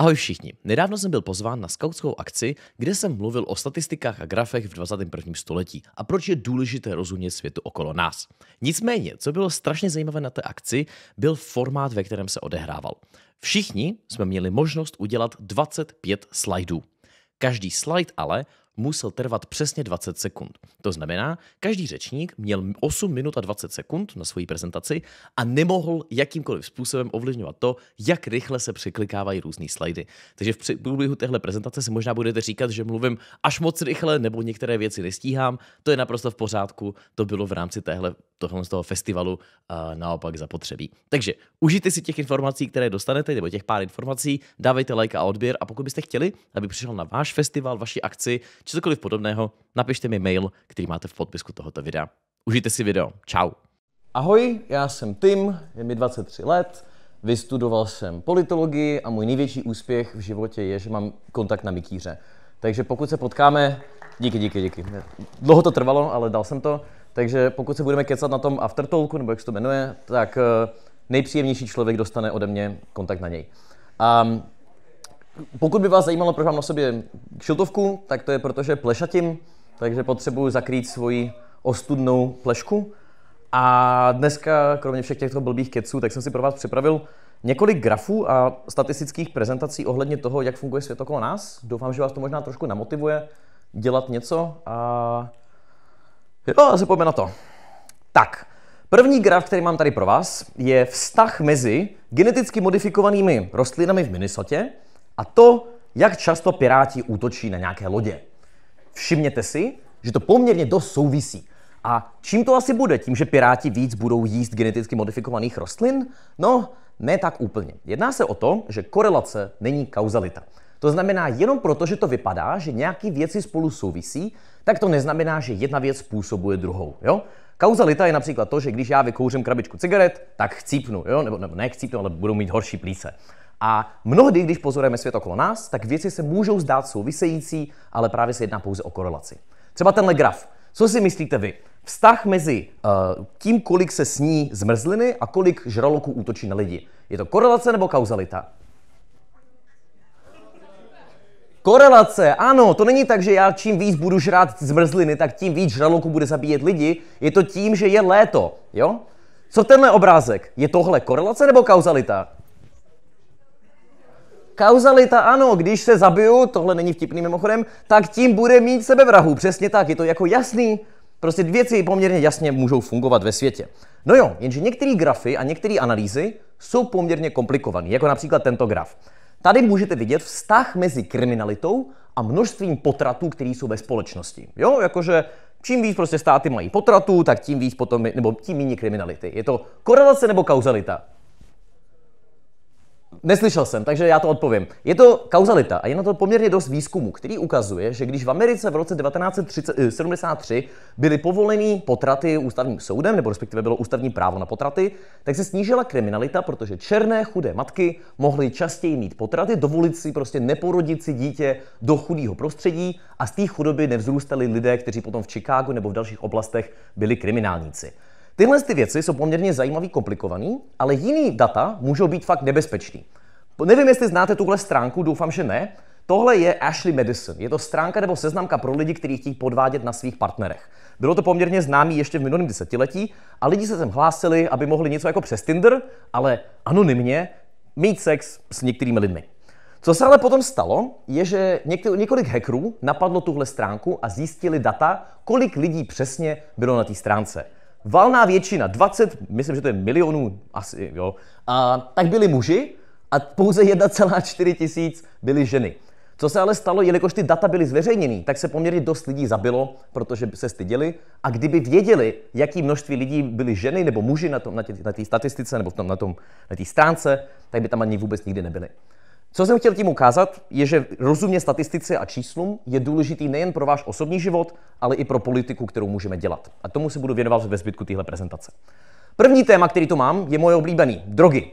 Ahoj všichni. Nedávno jsem byl pozván na skautskou akci, kde jsem mluvil o statistikách a grafech v 21. století a proč je důležité rozumět světu okolo nás. Nicméně, co bylo strašně zajímavé na té akci, byl formát, ve kterém se odehrával. Všichni jsme měli možnost udělat 25 slajdů. Každý slide ale musel trvat přesně 20 sekund. To znamená, každý řečník měl 8 minut a 20 sekund na svoji prezentaci a nemohl jakýmkoliv způsobem ovlivňovat to, jak rychle se překlikávají různé slajdy. Takže v průběhu téhle prezentace si možná budete říkat, že mluvím až moc rychle nebo některé věci nestíhám. To je naprosto v pořádku, to bylo v rámci téhle, tohle z toho festivalu uh, naopak zapotřebí. Takže užijte si těch informací, které dostanete, nebo těch pár informací, dávejte like a odběr a pokud byste chtěli, aby přišel na váš festival, vaši akci, či cokoliv podobného, napište mi mail, který máte v podpisku tohoto videa. Užijte si video. Čau. Ahoj, já jsem Tim, je mi 23 let, vystudoval jsem politologii a můj největší úspěch v životě je, že mám kontakt na mikíře. Takže pokud se potkáme, díky, díky, díky. Dlouho to trvalo, ale dal jsem to. Takže pokud se budeme kecat na tom aftertalku, nebo jak se to jmenuje, tak eh, nejpříjemnější člověk dostane ode mě kontakt na něj. Um, pokud by vás zajímalo, proč mám na sobě kšiltovku, tak to je proto, že plešatím, takže potřebuji zakrýt svoji ostudnou plešku. A dneska, kromě všech těchto blbých keců, tak jsem si pro vás připravil několik grafů a statistických prezentací ohledně toho, jak funguje svět okolo nás. Doufám, že vás to možná trošku namotivuje dělat něco a jo, asi pojďme na to. Tak, první graf, který mám tady pro vás, je vztah mezi geneticky modifikovanými rostlinami v Minnesota a to, jak často Piráti útočí na nějaké lodě. Všimněte si, že to poměrně dost souvisí. A čím to asi bude? Tím, že Piráti víc budou jíst geneticky modifikovaných rostlin? No, ne tak úplně. Jedná se o to, že korelace není kauzalita. To znamená, jenom proto, že to vypadá, že nějaké věci spolu souvisí, tak to neznamená, že jedna věc způsobuje druhou. Jo? Kauzalita je například to, že když já vykouřím krabičku cigaret, tak chcípnu, jo? Nebo, nebo ne chcípnu, ale budu mít horší plíce. A mnohdy, když pozorujeme svět okolo nás, tak věci se můžou zdát související, ale právě se jedná pouze o korelaci. Třeba tenhle graf. Co si myslíte vy? Vztah mezi uh, tím, kolik se sní zmrzliny a kolik žraloků útočí na lidi. Je to korelace nebo kauzalita? Korelace, ano, to není tak, že já čím víc budu žrát zmrzliny, tak tím víc žraloků bude zabíjet lidi. Je to tím, že je léto, jo? Co tenhle obrázek? Je tohle korelace nebo kauzalita? Kauzalita ano, když se zabiju, tohle není vtipný mimochodem, tak tím bude mít sebevrahu. Přesně tak, je to jako jasný. Prostě věci poměrně jasně můžou fungovat ve světě. No jo, jenže některé grafy a některé analýzy jsou poměrně komplikované, jako například tento graf. Tady můžete vidět vztah mezi kriminalitou a množstvím potratů, které jsou ve společnosti. Jo, jakože čím víc prostě státy mají potratů, tak tím víc potom, nebo tím méně kriminality. Je to korelace nebo kauzalita? Neslyšel jsem, takže já to odpovím. Je to kauzalita a je na to poměrně dost výzkumu, který ukazuje, že když v Americe v roce 1973 eh, byly povoleny potraty ústavním soudem, nebo respektive bylo ústavní právo na potraty, tak se snížila kriminalita, protože černé chudé matky mohly častěji mít potraty, dovolit si prostě neporodit si dítě do chudého prostředí a z té chudoby nevzrůstali lidé, kteří potom v Chicagu nebo v dalších oblastech byli kriminálníci. Tyhle ty věci jsou poměrně zajímavý, komplikovaný, ale jiný data můžou být fakt nebezpečný. Nevím, jestli znáte tuhle stránku, doufám, že ne. Tohle je Ashley Madison. Je to stránka nebo seznamka pro lidi, kteří chtějí podvádět na svých partnerech. Bylo to poměrně známý ještě v minulém desetiletí a lidi se sem hlásili, aby mohli něco jako přes Tinder, ale anonymně mít sex s některými lidmi. Co se ale potom stalo, je, že několik hackerů napadlo tuhle stránku a zjistili data, kolik lidí přesně bylo na té stránce valná většina, 20, myslím, že to je milionů asi, jo, a tak byli muži a pouze 1,4 tisíc byly ženy. Co se ale stalo, jelikož ty data byly zveřejněny, tak se poměrně dost lidí zabilo, protože se styděli. A kdyby věděli, jaký množství lidí byly ženy nebo muži na té na na statistice nebo na té na stránce, tak by tam ani vůbec nikdy nebyli. Co jsem chtěl tím ukázat, je, že rozumě statistice a číslům je důležitý nejen pro váš osobní život, ale i pro politiku, kterou můžeme dělat. A tomu se budu věnovat ve zbytku téhle prezentace. První téma, který tu mám, je moje oblíbený. Drogy.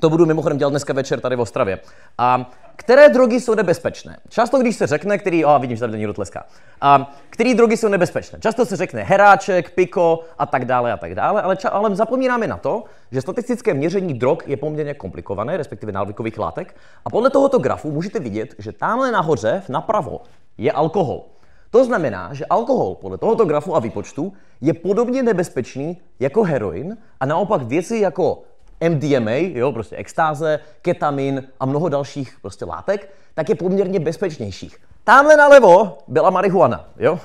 To budu mimochodem dělat dneska večer tady v Ostravě. A které drogy jsou nebezpečné? Často, když se řekne, který, a vidím, že tady není tleská, a který drogy jsou nebezpečné? Často se řekne heráček, piko a tak dále a tak dále, ale, ča, ale zapomínáme na to, že statistické měření drog je poměrně komplikované, respektive návykových látek. A podle tohoto grafu můžete vidět, že tamhle nahoře napravo je alkohol. To znamená, že alkohol podle tohoto grafu a výpočtu je podobně nebezpečný jako heroin a naopak věci jako MDMA, jo, prostě extáze, ketamin a mnoho dalších prostě látek, tak je poměrně bezpečnějších. Tamhle nalevo byla marihuana, jo.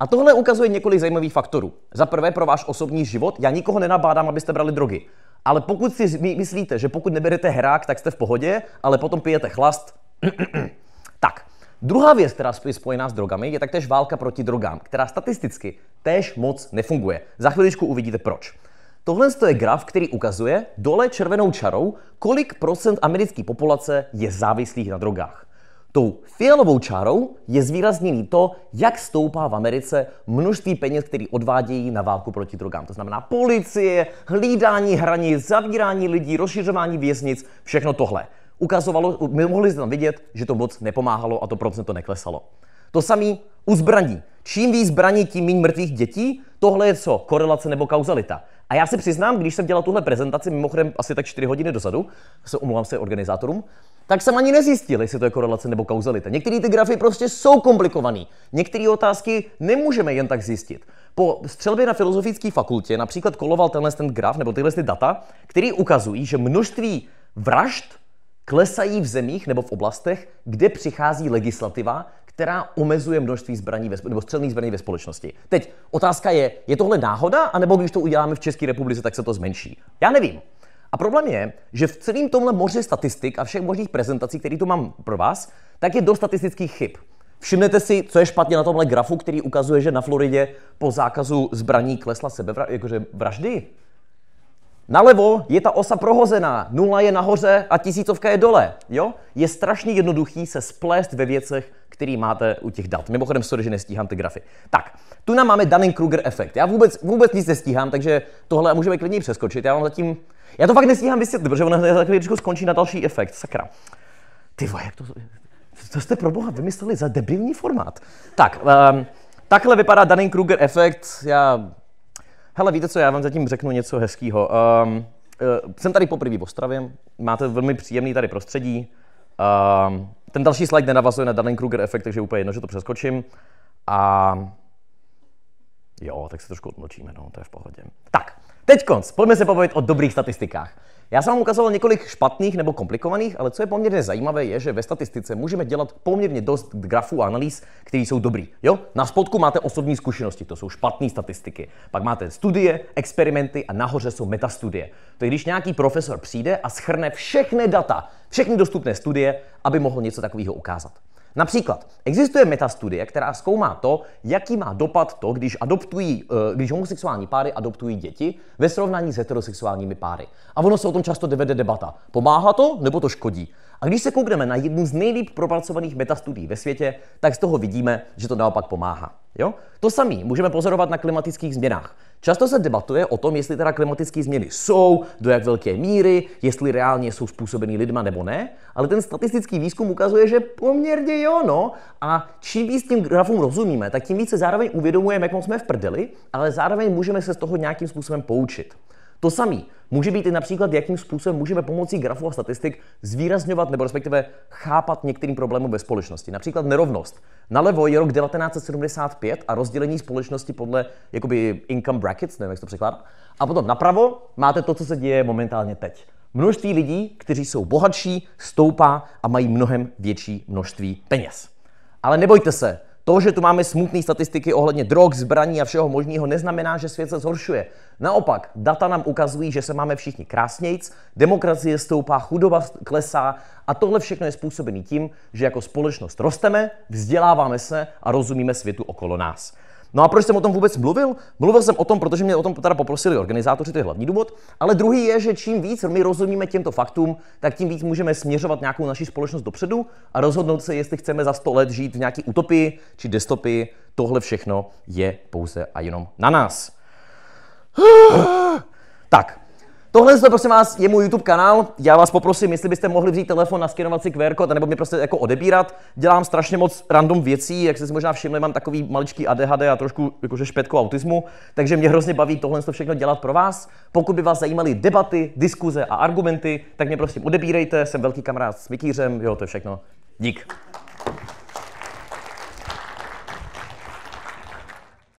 A tohle ukazuje několik zajímavých faktorů. Za prvé pro váš osobní život, já nikoho nenabádám, abyste brali drogy. Ale pokud si myslíte, že pokud neberete herák, tak jste v pohodě, ale potom pijete chlast, tak. Druhá věc, která je spojená s drogami, je taktéž válka proti drogám, která statisticky též moc nefunguje. Za chviličku uvidíte proč. Tohle je graf, který ukazuje dole červenou čarou, kolik procent americké populace je závislých na drogách. Tou fialovou čárou je zvýrazněný to, jak stoupá v Americe množství peněz, který odvádějí na válku proti drogám. To znamená policie, hlídání hraní, zavírání lidí, rozšiřování věznic, všechno tohle. Ukazovalo, my mohli jsme tam vidět, že to moc nepomáhalo a to procento neklesalo. To samé u zbraní. Čím víc zbraní, tím méně mrtvých dětí. Tohle je co? Korelace nebo kauzalita. A já si přiznám, když jsem dělal tuhle prezentaci, mimochodem asi tak 4 hodiny dozadu, se omlouvám se organizátorům, tak jsem ani nezjistil, jestli to je korelace nebo kauzalita. Některé ty grafy prostě jsou komplikované. Některé otázky nemůžeme jen tak zjistit. Po střelbě na filozofické fakultě například koloval tenhle ten graf nebo tyhle ty data, které ukazují, že množství vražd klesají v zemích nebo v oblastech, kde přichází legislativa, která omezuje množství zbraní ve, nebo střelných zbraní ve společnosti. Teď otázka je, je tohle náhoda, anebo když to uděláme v České republice, tak se to zmenší? Já nevím. A problém je, že v celém tomhle moře statistik a všech možných prezentací, které tu mám pro vás, tak je dost statistických chyb. Všimnete si, co je špatně na tomhle grafu, který ukazuje, že na Floridě po zákazu zbraní klesla sebevraždy. Jakože vraždy? Nalevo je ta osa prohozená, nula je nahoře a tisícovka je dole. Jo? Je strašně jednoduchý se splést ve věcech, který máte u těch dat. Mimochodem, sorry, že nestíhám ty grafy. Tak, tu nám máme Dunning-Kruger efekt. Já vůbec, vůbec nic nestíhám, takže tohle můžeme klidně přeskočit. Já vám zatím... Já to fakt nestíhám vysvětlit, protože ono za chvíličku skončí na další efekt. Sakra. Ty vole, jak to... Co jste pro boha vymysleli za debilní formát. Tak, um, takhle vypadá Dunning-Kruger efekt. Já Hele, víte co, já vám zatím řeknu něco hezkého. Um, ehm, uh, eh, jsem tady poprvé v Ostravě, máte velmi příjemný tady prostředí. Um, ten další slide nenavazuje na dunning Kruger efekt, takže úplně jedno, že to přeskočím. A jo, tak se trošku odmlčíme, no, to je v pohodě. Tak, teď konc, pojďme se pobavit o dobrých statistikách. Já jsem vám ukazoval několik špatných nebo komplikovaných, ale co je poměrně zajímavé, je, že ve statistice můžeme dělat poměrně dost grafů a analýz, které jsou dobrý. Jo? Na spodku máte osobní zkušenosti, to jsou špatné statistiky. Pak máte studie, experimenty a nahoře jsou metastudie. To je, když nějaký profesor přijde a schrne všechny data, všechny dostupné studie, aby mohl něco takového ukázat. Například existuje metastudie, která zkoumá to, jaký má dopad to, když, adoptují, eh, když homosexuální páry adoptují děti ve srovnání s heterosexuálními páry. A ono se o tom často devede debata. Pomáhá to nebo to škodí? A když se koukneme na jednu z nejlíp propracovaných metastudií ve světě, tak z toho vidíme, že to naopak pomáhá. Jo? To samé můžeme pozorovat na klimatických změnách. Často se debatuje o tom, jestli teda klimatické změny jsou, do jak velké míry, jestli reálně jsou způsobeny lidma nebo ne, ale ten statistický výzkum ukazuje, že poměrně jo, no. A čím víc tím grafům rozumíme, tak tím více zároveň uvědomujeme, jak moc jsme v prdeli, ale zároveň můžeme se z toho nějakým způsobem poučit. To samé může být i například, jakým způsobem můžeme pomocí grafu a statistik zvýrazňovat nebo respektive chápat některým problémům ve společnosti. Například nerovnost. Nalevo je rok 1975 a rozdělení společnosti podle jakoby income brackets, nevím, jak to překládá. A potom napravo máte to, co se děje momentálně teď. Množství lidí, kteří jsou bohatší, stoupá a mají mnohem větší množství peněz. Ale nebojte se, to, že tu máme smutné statistiky ohledně drog, zbraní a všeho možného, neznamená, že svět se zhoršuje. Naopak, data nám ukazují, že se máme všichni krásnějc, demokracie stoupá, chudoba klesá a tohle všechno je způsobené tím, že jako společnost rosteme, vzděláváme se a rozumíme světu okolo nás. No a proč jsem o tom vůbec mluvil? Mluvil jsem o tom, protože mě o tom teda poprosili organizátoři, to je hlavní důvod. Ale druhý je, že čím víc my rozumíme těmto faktům, tak tím víc můžeme směřovat nějakou naši společnost dopředu a rozhodnout se, jestli chceme za 100 let žít v nějaké utopii či dystopii. Tohle všechno je pouze a jenom na nás. tak, Tohle to prosím vás je můj YouTube kanál. Já vás poprosím, jestli byste mohli vzít telefon, naskenovat si QR kód, nebo mě prostě jako odebírat. Dělám strašně moc random věcí, jak jste si možná všimli, mám takový maličký ADHD a trošku jakože špetku autismu, takže mě hrozně baví tohle to všechno dělat pro vás. Pokud by vás zajímaly debaty, diskuze a argumenty, tak mě prosím odebírejte, jsem velký kamarád s Mikýřem, jo, to je všechno. Dík.